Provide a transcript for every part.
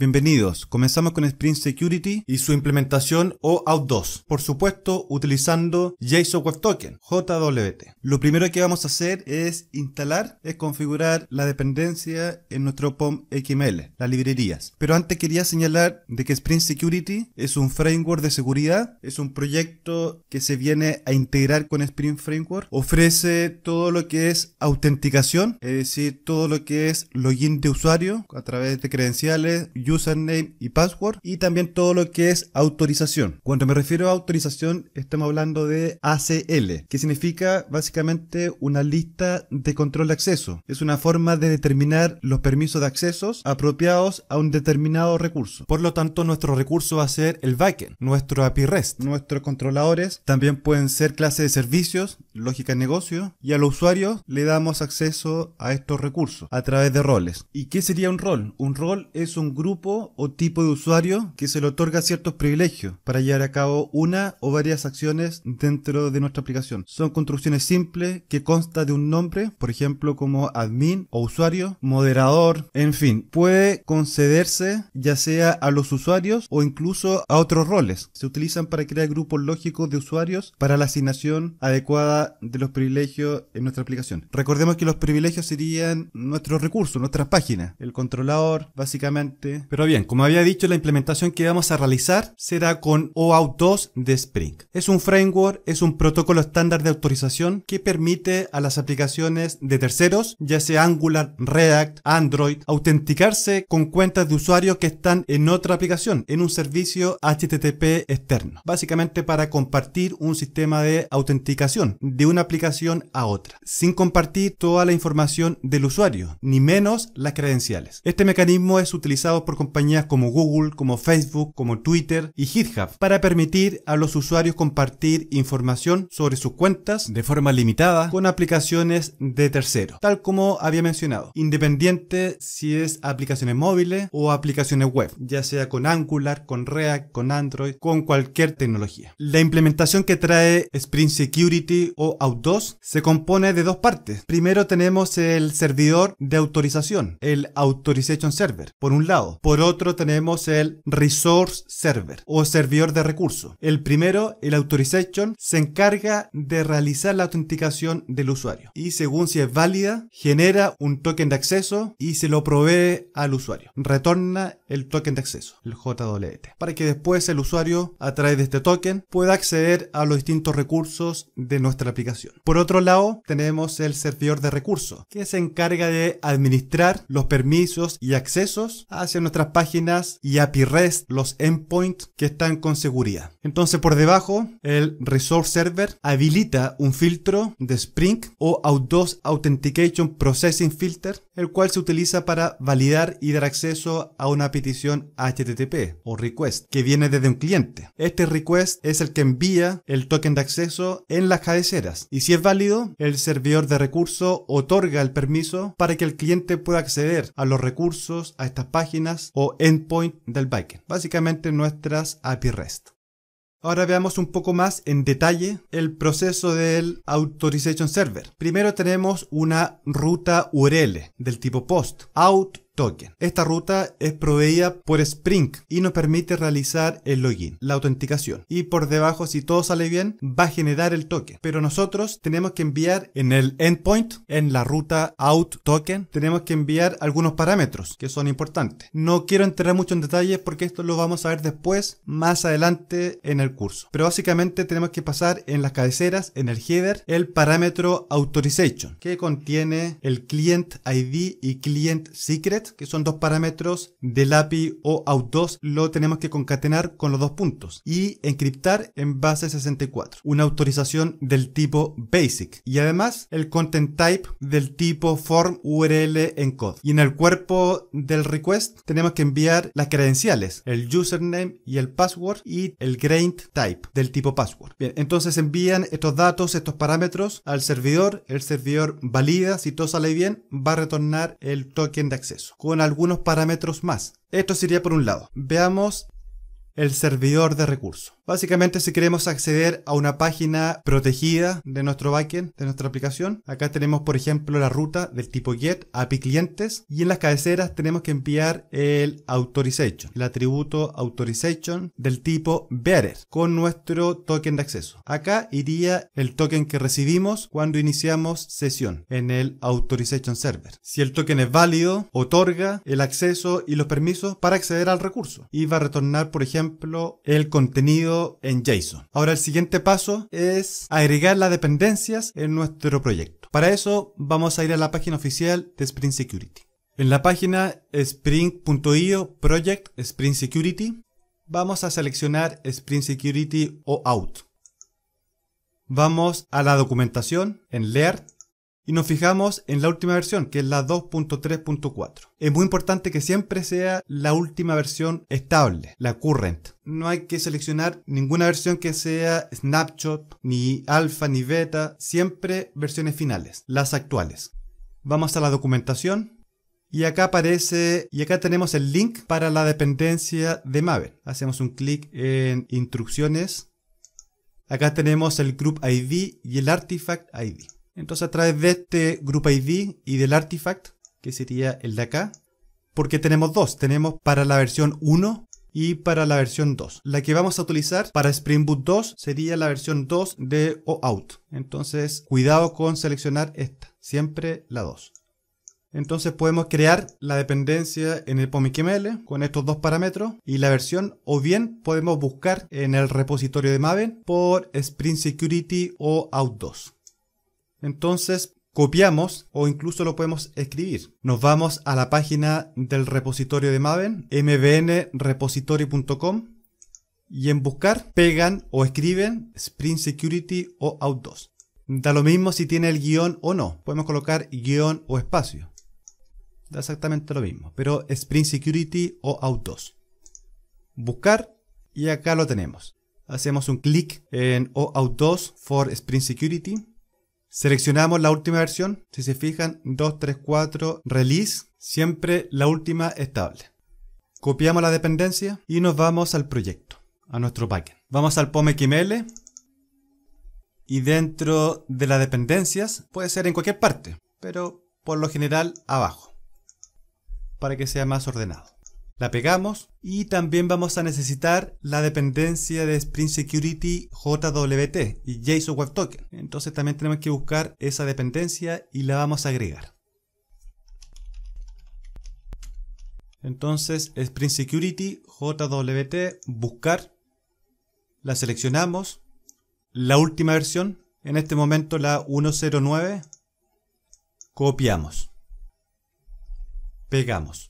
Bienvenidos, comenzamos con Sprint Security y su implementación OAuth 2, por supuesto utilizando JSON Web Token, JWT. Lo primero que vamos a hacer es instalar, es configurar la dependencia en nuestro POM XML, las librerías. Pero antes quería señalar de que Sprint Security es un framework de seguridad, es un proyecto que se viene a integrar con Spring Framework, ofrece todo lo que es autenticación, es decir, todo lo que es login de usuario a través de credenciales, username y password y también todo lo que es autorización. Cuando me refiero a autorización estamos hablando de ACL, que significa básicamente una lista de control de acceso. Es una forma de determinar los permisos de accesos apropiados a un determinado recurso. Por lo tanto, nuestro recurso va a ser el backend, nuestro API REST. Nuestros controladores también pueden ser clases de servicios, lógica de negocio, y al usuario le damos acceso a estos recursos a través de roles. ¿Y qué sería un rol? Un rol es un grupo o tipo de usuario que se le otorga ciertos privilegios para llevar a cabo una o varias acciones dentro de nuestra aplicación. Son construcciones simples que consta de un nombre, por ejemplo como admin o usuario, moderador, en fin, puede concederse ya sea a los usuarios o incluso a otros roles. Se utilizan para crear grupos lógicos de usuarios para la asignación adecuada de los privilegios en nuestra aplicación. Recordemos que los privilegios serían nuestros recursos, nuestras páginas, el controlador, básicamente pero bien, como había dicho, la implementación que vamos a realizar será con OAuth 2 de Spring. Es un framework, es un protocolo estándar de autorización que permite a las aplicaciones de terceros, ya sea Angular, React, Android, autenticarse con cuentas de usuarios que están en otra aplicación, en un servicio HTTP externo. Básicamente para compartir un sistema de autenticación de una aplicación a otra, sin compartir toda la información del usuario, ni menos las credenciales. Este mecanismo es utilizado por compañías como Google, como Facebook, como Twitter y GitHub para permitir a los usuarios compartir información sobre sus cuentas de forma limitada con aplicaciones de tercero, tal como había mencionado, independiente si es aplicaciones móviles o aplicaciones web, ya sea con Angular, con React, con Android, con cualquier tecnología. La implementación que trae Spring Security o Out2 se compone de dos partes. Primero tenemos el servidor de autorización, el Authorization Server, por un lado, por otro tenemos el Resource Server o servidor de recursos. El primero, el Authorization, se encarga de realizar la autenticación del usuario y según si es válida, genera un token de acceso y se lo provee al usuario. Retorna el token de acceso, el JWT, para que después el usuario a través de este token pueda acceder a los distintos recursos de nuestra aplicación. Por otro lado, tenemos el servidor de recursos que se encarga de administrar los permisos y accesos hacia nuestra páginas y API REST, los endpoints que están con seguridad. Entonces por debajo, el Resource Server habilita un filtro de Spring o outdoor Authentication Processing Filter el cual se utiliza para validar y dar acceso a una petición HTTP o request que viene desde un cliente. Este request es el que envía el token de acceso en las cabeceras y si es válido, el servidor de recurso otorga el permiso para que el cliente pueda acceder a los recursos, a estas páginas o endpoint del backend. Básicamente nuestras API REST. Ahora veamos un poco más en detalle el proceso del Authorization Server. Primero tenemos una ruta URL del tipo POST. Out token. Esta ruta es proveída por Spring y nos permite realizar el login, la autenticación. Y por debajo, si todo sale bien, va a generar el token. Pero nosotros tenemos que enviar en el endpoint, en la ruta out token, tenemos que enviar algunos parámetros que son importantes. No quiero entrar mucho en detalles porque esto lo vamos a ver después, más adelante en el curso. Pero básicamente tenemos que pasar en las cabeceras, en el header, el parámetro authorization que contiene el client ID y client secret que son dos parámetros del API o out2, lo tenemos que concatenar con los dos puntos y encriptar en base 64. Una autorización del tipo basic y además el content type del tipo form URL encode. Y en el cuerpo del request tenemos que enviar las credenciales, el username y el password y el grant type del tipo password. Bien, entonces envían estos datos, estos parámetros al servidor, el servidor valida, si todo sale bien, va a retornar el token de acceso con algunos parámetros más. Esto sería por un lado. Veamos el servidor de recursos. Básicamente si queremos acceder a una página protegida de nuestro backend, de nuestra aplicación, acá tenemos por ejemplo la ruta del tipo get, API clientes y en las cabeceras tenemos que enviar el authorization, el atributo authorization del tipo bearer con nuestro token de acceso. Acá iría el token que recibimos cuando iniciamos sesión en el authorization server. Si el token es válido, otorga el acceso y los permisos para acceder al recurso y va a retornar por ejemplo el contenido en JSON. Ahora el siguiente paso es agregar las dependencias en nuestro proyecto. Para eso vamos a ir a la página oficial de Spring Security. En la página spring.io project Spring Security vamos a seleccionar Spring Security o out. Vamos a la documentación en Learn y nos fijamos en la última versión, que es la 2.3.4. Es muy importante que siempre sea la última versión estable, la current. No hay que seleccionar ninguna versión que sea snapshot, ni alfa, ni beta, siempre versiones finales, las actuales. Vamos a la documentación. Y acá aparece, y acá tenemos el link para la dependencia de Maven. Hacemos un clic en instrucciones. Acá tenemos el group ID y el artifact ID. Entonces a través de este group ID y del artifact, que sería el de acá, porque tenemos dos, tenemos para la versión 1 y para la versión 2. La que vamos a utilizar para Spring Boot 2 sería la versión 2 de OAuth. Entonces, cuidado con seleccionar esta, siempre la 2. Entonces podemos crear la dependencia en el pom.xml con estos dos parámetros y la versión o bien podemos buscar en el repositorio de Maven por Spring Security o OAuth 2. Entonces, copiamos o incluso lo podemos escribir. Nos vamos a la página del repositorio de Maven, mbnrepository.com y en buscar pegan o escriben Spring Security o Out2. Da lo mismo si tiene el guión o no. Podemos colocar guión o espacio. Da exactamente lo mismo, pero Spring Security o Out2. Buscar y acá lo tenemos. Hacemos un clic en OAuth2 for Spring Security Seleccionamos la última versión, si se fijan, 234 release, siempre la última estable. Copiamos la dependencia y nos vamos al proyecto, a nuestro backend. Vamos al POM XML y dentro de las dependencias puede ser en cualquier parte, pero por lo general abajo, para que sea más ordenado. La pegamos y también vamos a necesitar la dependencia de Spring Security JWT y JSON Web Token. Entonces también tenemos que buscar esa dependencia y la vamos a agregar. Entonces Spring Security JWT buscar. La seleccionamos. La última versión, en este momento la 109. Copiamos. Pegamos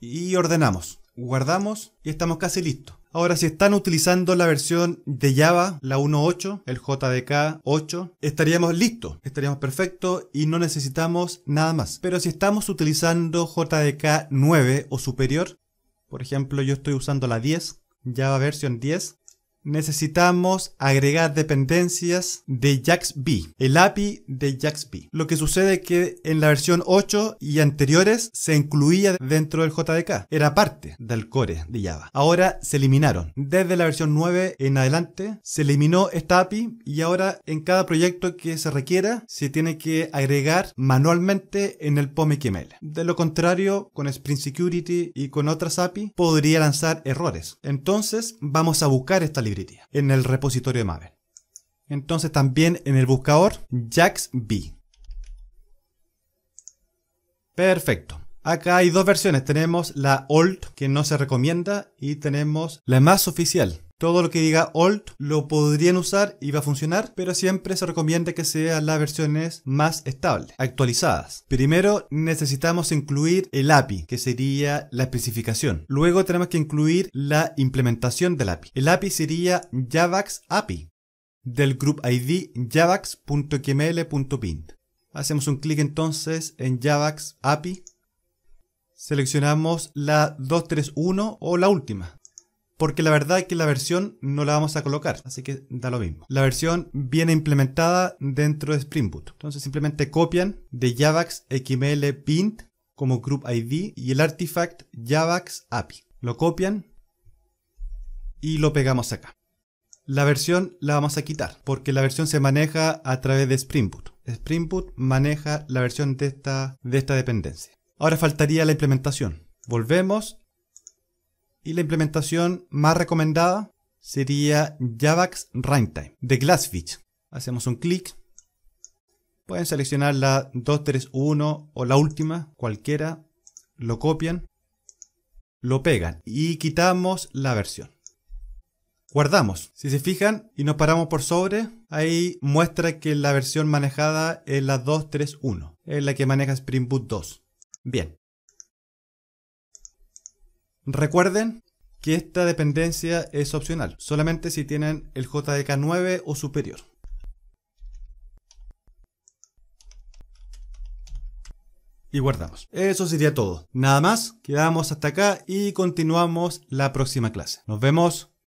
y ordenamos, guardamos y estamos casi listos. Ahora, si están utilizando la versión de Java, la 1.8, el JDK 8, estaríamos listos, estaríamos perfectos y no necesitamos nada más. Pero si estamos utilizando JDK 9 o superior, por ejemplo, yo estoy usando la 10, Java versión 10, necesitamos agregar dependencias de JAXB, el API de JAXB. Lo que sucede es que en la versión 8 y anteriores se incluía dentro del JDK, era parte del core de Java. Ahora se eliminaron. Desde la versión 9 en adelante se eliminó esta API y ahora en cada proyecto que se requiera se tiene que agregar manualmente en el POM De lo contrario, con Spring Security y con otras API podría lanzar errores. Entonces vamos a buscar esta librería en el repositorio de Maven. Entonces también en el buscador JaxB. Perfecto. Acá hay dos versiones, tenemos la old que no se recomienda y tenemos la más oficial. Todo lo que diga old lo podrían usar y va a funcionar, pero siempre se recomienda que sean las versiones más estables, actualizadas. Primero necesitamos incluir el API, que sería la especificación. Luego tenemos que incluir la implementación del API. El API sería Javax API del group ID javax.qml.pint. Hacemos un clic entonces en Javax API seleccionamos la 231 o la última. Porque la verdad es que la versión no la vamos a colocar, así que da lo mismo. La versión viene implementada dentro de Spring Boot. Entonces simplemente copian de Javax XML Pint como Group ID y el artifact Javax API. Lo copian y lo pegamos acá. La versión la vamos a quitar porque la versión se maneja a través de Spring Boot. Spring Boot maneja la versión de esta, de esta dependencia. Ahora faltaría la implementación. Volvemos. Y la implementación más recomendada sería Javax Runtime de Glassfish. Hacemos un clic. Pueden seleccionar la 231 o la última, cualquiera. Lo copian. Lo pegan. Y quitamos la versión. Guardamos. Si se fijan y nos paramos por sobre, ahí muestra que la versión manejada es la 231. Es la que maneja Spring Boot 2. Bien. Recuerden que esta dependencia es opcional, solamente si tienen el JDK e 9 o superior. Y guardamos. Eso sería todo. Nada más, quedamos hasta acá y continuamos la próxima clase. Nos vemos.